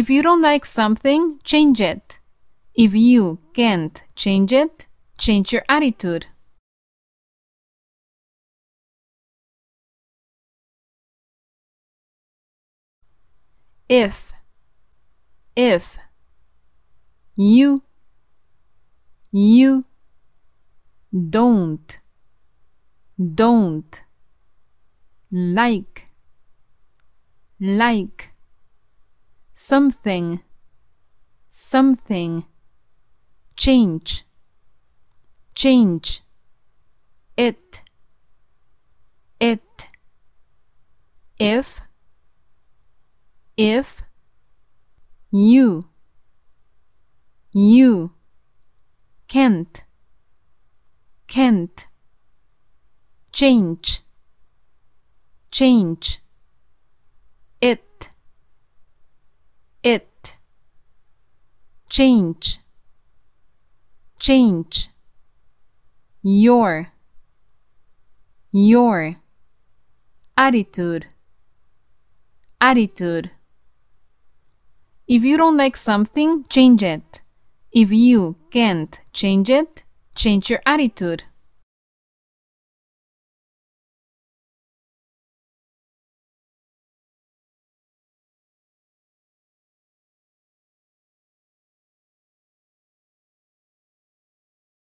If you don't like something, change it. If you can't change it, change your attitude. If, if, you, you, don't, don't, like, like, something, something, change, change, it, it, if, if, you, you, can't, can't, change, change, it, change change your your attitude attitude if you don't like something change it if you can't change it change your attitude